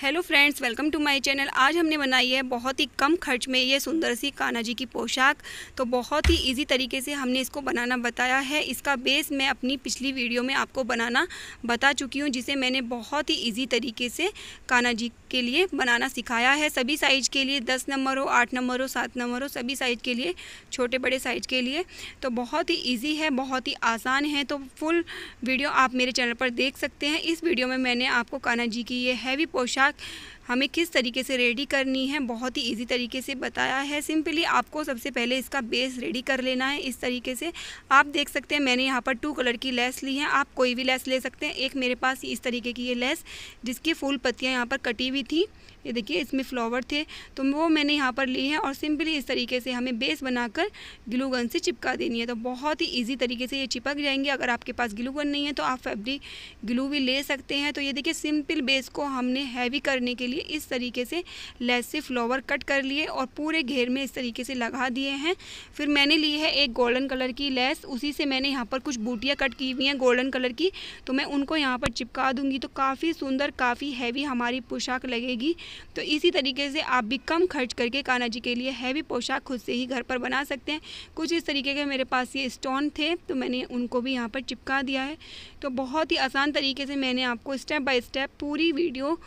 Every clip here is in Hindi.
hello friends welcome to my channel आज हमने बनाई है बहुत ही कम खर्च में ये सुंदर सी कान्हा जी की पोशाक तो बहुत ही इजी तरीके से हमने इसको बनाना बताया है इसका बेस मैं अपनी पिछली वीडियो में आपको बनाना बता चुकी हूँ जिसे मैंने बहुत ही इजी तरीके से कान्हा जी के लिए बनाना सिखाया है सभी साइज के लिए दस नंबर हो आठ नंबर हो सात नंबर हो सभी साइज के लिए छोटे बड़े साइज के लिए तो बहुत ही ईजी है बहुत ही आसान है तो फुल वीडियो आप मेरे चैनल पर देख सकते हैं इस वीडियो में मैंने आपको कान्हा जी की ये हैवी पोशाक क्या हमें किस तरीके से रेडी करनी है बहुत ही इजी तरीके से बताया है सिंपली आपको सबसे पहले इसका बेस रेडी कर लेना है इस तरीके से आप देख सकते हैं मैंने यहाँ पर टू कलर की लेस ली है आप कोई भी लेस ले सकते हैं एक मेरे पास इस तरीके की ये लेस जिसकी फूल पत्तियाँ यहाँ पर कटी हुई थी ये देखिए इसमें फ्लावर थे तो वो मैंने यहाँ पर ली है और सिंपली इस तरीके से हमें बेस बनाकर ग्लू गन से चिपका देनी है तो बहुत ही ईजी तरीके से ये चिपक जाएंगे अगर आपके पास ग्लू गन नहीं है तो आप फैब्रिक ग्लू भी ले सकते हैं तो ये देखिए सिंपल बेस को हमने हैवी हैवी करने के लिए इस तरीके से लेस से फ्लावर कट कर लिए और पूरे घेर में इस तरीके से लगा दिए हैं फिर मैंने ली है एक गोल्डन कलर की लेस उसी से मैंने यहाँ पर कुछ बूटियाँ कट की हुई हैं गोल्डन कलर की तो मैं उनको यहाँ पर चिपका दूँगी तो काफ़ी सुंदर काफ़ी हैवी हमारी पोशाक लगेगी तो इसी तरीके से आप भी कम खर्च करके काना जी के लिए हैवी पोशाक खुद से ही घर पर बना सकते हैं कुछ इस तरीके के मेरे पास ये स्टोन थे तो मैंने उनको भी यहाँ पर चिपका दिया है तो बहुत ही आसान तरीके से मैंने आपको स्टेप बाय स्टेप पूरी वीडियो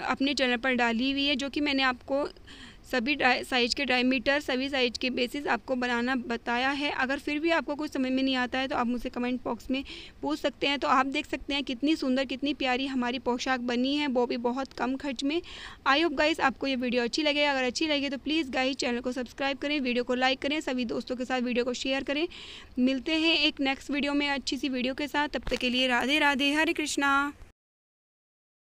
अपने चैनल पर डाली हुई है जो कि मैंने आपको सभी साइज के डायमीटर सभी साइज के बेसिस आपको बनाना बताया है अगर फिर भी आपको कुछ समझ में नहीं आता है तो आप मुझसे कमेंट बॉक्स में पूछ सकते हैं तो आप देख सकते हैं कितनी सुंदर कितनी प्यारी हमारी पोशाक बनी है वो भी बहुत कम खर्च में आई होप गाइस आपको ये वीडियो अच्छी लगे अगर अच्छी लगे तो प्लीज़ गाइस चैनल को सब्सक्राइब करें वीडियो को लाइक करें सभी दोस्तों के साथ वीडियो को शेयर करें मिलते हैं एक नेक्स्ट वीडियो में अच्छी सी वीडियो के साथ तब तक के लिए राधे राधे हरे कृष्णा